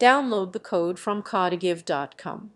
download the code from codigive.com.